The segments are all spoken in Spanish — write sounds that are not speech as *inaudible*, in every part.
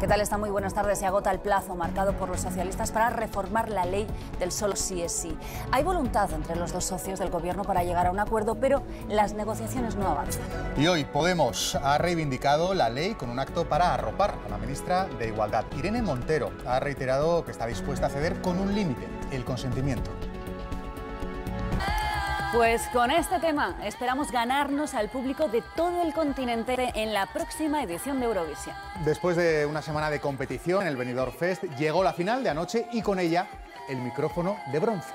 ¿Qué tal está? Muy buenas tardes. Se agota el plazo marcado por los socialistas para reformar la ley del solo sí es sí. Hay voluntad entre los dos socios del gobierno para llegar a un acuerdo, pero las negociaciones no avanzan. Y hoy Podemos ha reivindicado la ley con un acto para arropar a la ministra de Igualdad. Irene Montero ha reiterado que está dispuesta a ceder con un límite, el consentimiento. Pues con este tema esperamos ganarnos al público de todo el continente en la próxima edición de Eurovisión. Después de una semana de competición en el Benidorm Fest, llegó la final de anoche y con ella el micrófono de bronce.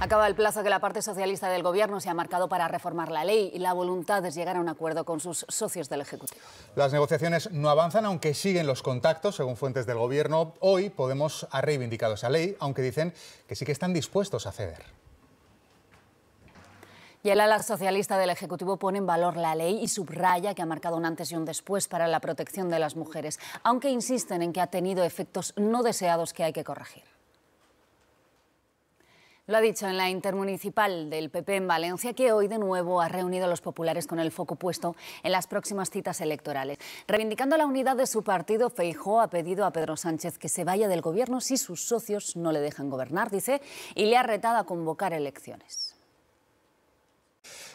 Acaba el plazo que la parte socialista del Gobierno se ha marcado para reformar la ley y la voluntad es llegar a un acuerdo con sus socios del Ejecutivo. Las negociaciones no avanzan, aunque siguen los contactos, según fuentes del Gobierno. Hoy Podemos ha reivindicado esa ley, aunque dicen que sí que están dispuestos a ceder. Y el ala socialista del Ejecutivo pone en valor la ley y subraya que ha marcado un antes y un después para la protección de las mujeres, aunque insisten en que ha tenido efectos no deseados que hay que corregir. Lo ha dicho en la intermunicipal del PP en Valencia, que hoy de nuevo ha reunido a los populares con el foco puesto en las próximas citas electorales. Reivindicando la unidad de su partido, Feijó ha pedido a Pedro Sánchez que se vaya del gobierno si sus socios no le dejan gobernar, dice, y le ha retado a convocar elecciones.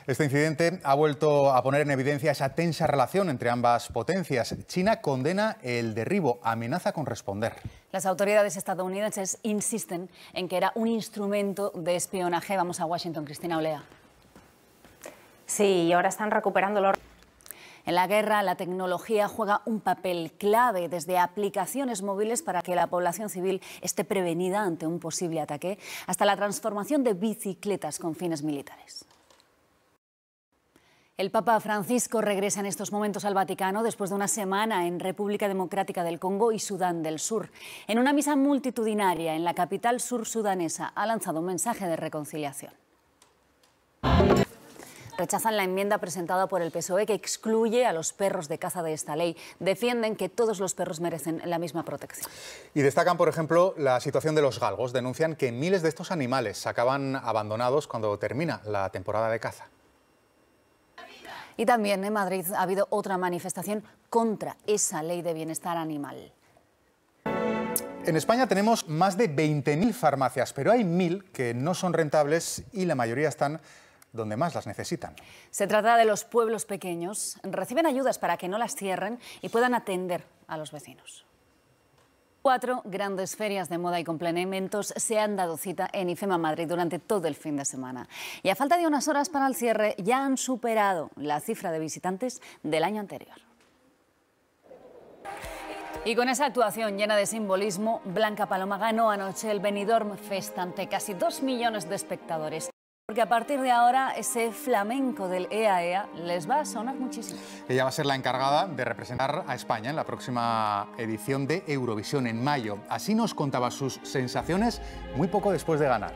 Este incidente ha vuelto a poner en evidencia esa tensa relación entre ambas potencias. China condena el derribo, amenaza con responder. Las autoridades estadounidenses insisten en que era un instrumento de espionaje. Vamos a Washington, Cristina Olea. Sí, y ahora están recuperando los... En la guerra, la tecnología juega un papel clave, desde aplicaciones móviles para que la población civil esté prevenida ante un posible ataque, hasta la transformación de bicicletas con fines militares. El Papa Francisco regresa en estos momentos al Vaticano después de una semana en República Democrática del Congo y Sudán del Sur. En una misa multitudinaria en la capital sur sudanesa ha lanzado un mensaje de reconciliación. Rechazan la enmienda presentada por el PSOE que excluye a los perros de caza de esta ley. Defienden que todos los perros merecen la misma protección. Y destacan, por ejemplo, la situación de los galgos. Denuncian que miles de estos animales acaban abandonados cuando termina la temporada de caza. Y también en Madrid ha habido otra manifestación contra esa ley de bienestar animal. En España tenemos más de 20.000 farmacias, pero hay 1.000 que no son rentables y la mayoría están donde más las necesitan. Se trata de los pueblos pequeños. Reciben ayudas para que no las cierren y puedan atender a los vecinos. Cuatro grandes ferias de moda y complementos se han dado cita en IFEMA Madrid durante todo el fin de semana. Y a falta de unas horas para el cierre, ya han superado la cifra de visitantes del año anterior. Y con esa actuación llena de simbolismo, Blanca Paloma ganó anoche el Benidorm Fest ante casi dos millones de espectadores que a partir de ahora ese flamenco del EAEA e les va a sonar muchísimo. Ella va a ser la encargada de representar a España en la próxima edición de Eurovisión en mayo. Así nos contaba sus sensaciones muy poco después de ganar.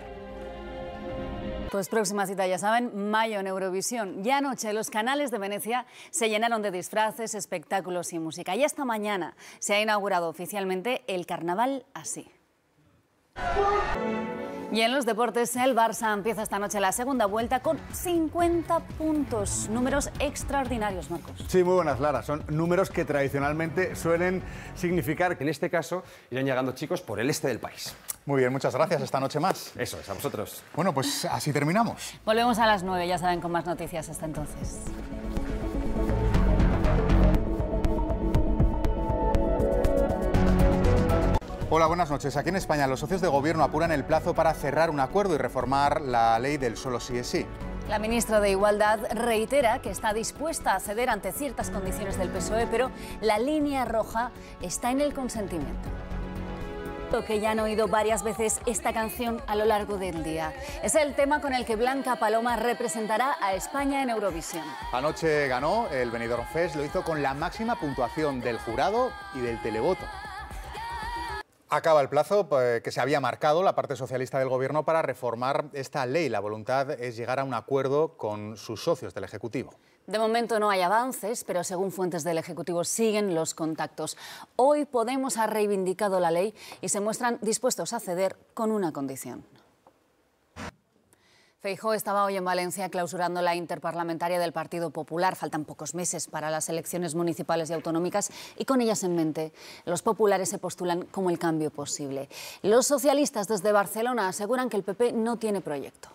Pues próxima cita, ya saben, mayo en Eurovisión. Ya anoche los canales de Venecia se llenaron de disfraces, espectáculos y música. Y esta mañana se ha inaugurado oficialmente el carnaval así. Y en los deportes, el Barça empieza esta noche la segunda vuelta con 50 puntos. Números extraordinarios, Marcos. Sí, muy buenas, Lara. Son números que tradicionalmente suelen significar que en este caso irán llegando chicos por el este del país. Muy bien, muchas gracias. Esta noche más. Eso es, a vosotros. Bueno, pues así terminamos. Volvemos a las 9, ya saben, con más noticias. Hasta entonces. Hola, buenas noches. Aquí en España los socios de gobierno apuran el plazo para cerrar un acuerdo y reformar la ley del solo sí es sí. La ministra de Igualdad reitera que está dispuesta a ceder ante ciertas condiciones del PSOE, pero la línea roja está en el consentimiento que ya han oído varias veces esta canción a lo largo del día. Es el tema con el que Blanca Paloma representará a España en Eurovisión. Anoche ganó el Benidorm Fest, lo hizo con la máxima puntuación del jurado y del televoto. Acaba el plazo pues, que se había marcado la parte socialista del Gobierno para reformar esta ley. La voluntad es llegar a un acuerdo con sus socios del Ejecutivo. De momento no hay avances, pero según fuentes del Ejecutivo siguen los contactos. Hoy Podemos ha reivindicado la ley y se muestran dispuestos a ceder con una condición. Feijó estaba hoy en Valencia clausurando la interparlamentaria del Partido Popular. Faltan pocos meses para las elecciones municipales y autonómicas y con ellas en mente, los populares se postulan como el cambio posible. Los socialistas desde Barcelona aseguran que el PP no tiene proyecto.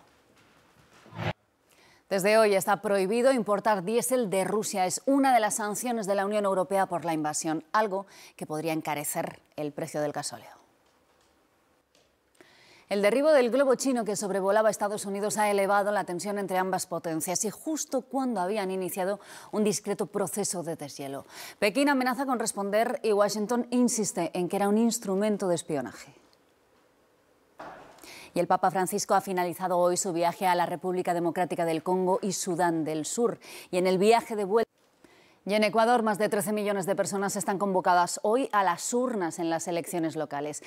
Desde hoy está prohibido importar diésel de Rusia. Es una de las sanciones de la Unión Europea por la invasión, algo que podría encarecer el precio del gasóleo. El derribo del globo chino que sobrevolaba Estados Unidos ha elevado la tensión entre ambas potencias y justo cuando habían iniciado un discreto proceso de deshielo. Pekín amenaza con responder y Washington insiste en que era un instrumento de espionaje. Y el Papa Francisco ha finalizado hoy su viaje a la República Democrática del Congo y Sudán del Sur. Y en el viaje de vuelta... Y en Ecuador, más de 13 millones de personas están convocadas hoy a las urnas en las elecciones locales.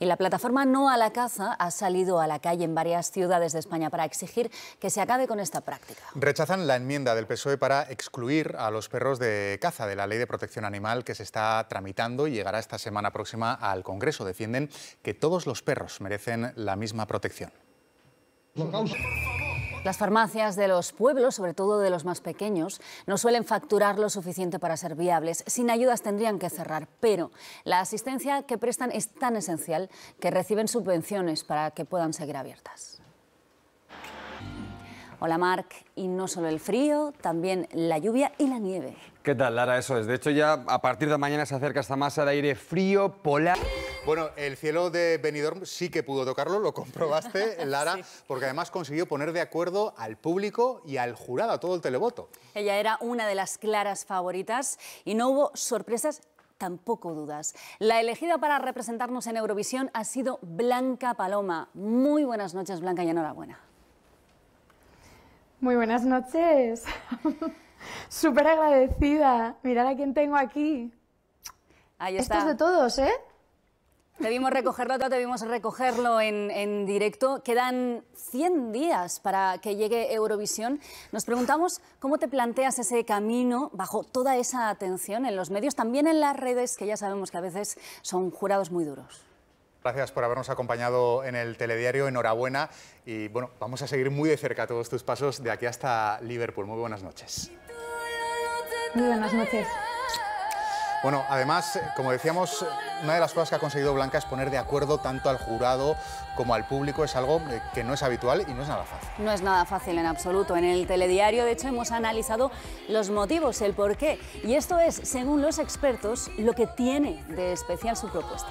Y la plataforma No a la Caza ha salido a la calle en varias ciudades de España para exigir que se acabe con esta práctica. Rechazan la enmienda del PSOE para excluir a los perros de caza de la Ley de Protección Animal que se está tramitando y llegará esta semana próxima al Congreso. Defienden que todos los perros merecen la misma protección. Las farmacias de los pueblos, sobre todo de los más pequeños, no suelen facturar lo suficiente para ser viables. Sin ayudas tendrían que cerrar, pero la asistencia que prestan es tan esencial que reciben subvenciones para que puedan seguir abiertas. Hola Marc, y no solo el frío, también la lluvia y la nieve. ¿Qué tal, Lara? Eso es. De hecho, ya a partir de mañana se acerca esta masa de aire frío polar. Bueno, el cielo de Benidorm sí que pudo tocarlo, lo comprobaste, *laughs* Lara, porque además consiguió poner de acuerdo al público y al jurado, a todo el televoto. Ella era una de las claras favoritas y no hubo sorpresas tampoco dudas. La elegida para representarnos en Eurovisión ha sido Blanca Paloma. Muy buenas noches, Blanca, y enhorabuena. Muy buenas noches. *laughs* Súper agradecida. Mirad a quién tengo aquí. Ahí está. de todos, ¿eh? Debimos recogerlo, debimos recogerlo en, en directo. Quedan 100 días para que llegue Eurovisión. Nos preguntamos cómo te planteas ese camino bajo toda esa atención en los medios, también en las redes, que ya sabemos que a veces son jurados muy duros. Gracias por habernos acompañado en el telediario. Enhorabuena. Y bueno, vamos a seguir muy de cerca todos tus pasos de aquí hasta Liverpool. Muy buenas noches. Muy buenas noches. Bueno, además, eh, como decíamos, una de las cosas que ha conseguido Blanca es poner de acuerdo tanto al jurado como al público. Es algo eh, que no es habitual y no es nada fácil. No es nada fácil en absoluto. En el telediario, de hecho, hemos analizado los motivos, el por qué. Y esto es, según los expertos, lo que tiene de especial su propuesta.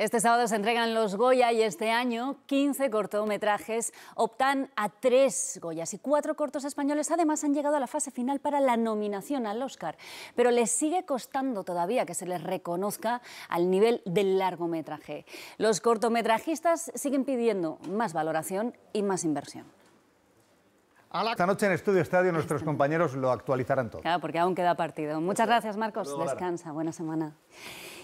Este sábado se entregan los Goya y este año 15 cortometrajes optan a tres Goyas y cuatro cortos españoles además han llegado a la fase final para la nominación al Oscar. Pero les sigue costando todavía que se les reconozca al nivel del largometraje. Los cortometrajistas siguen pidiendo más valoración y más inversión. Esta noche en Estudio Estadio nuestros compañeros lo actualizarán todo. porque aún queda partido. Muchas gracias, Marcos. Descansa. Buena semana.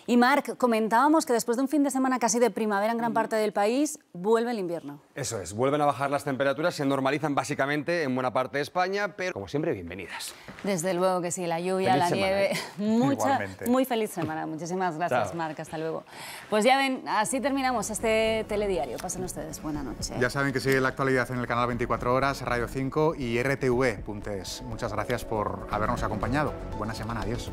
Y Marc, comentábamos que después de un fin de semana casi de primavera en gran parte del país, vuelve el invierno. Eso es, vuelven a bajar las temperaturas, se normalizan básicamente en buena parte de España, pero como siempre, bienvenidas. Desde luego que sí, la lluvia, la nieve, ¿eh? *laughs* mucha, muy feliz semana. Muchísimas gracias, Marc, hasta luego. Pues ya ven, así terminamos este telediario. Pasen ustedes, buena noche. Ya saben que sigue la actualidad en el canal 24 Horas, Radio 5 y RTV.es. Muchas gracias por habernos acompañado. Buena semana, adiós.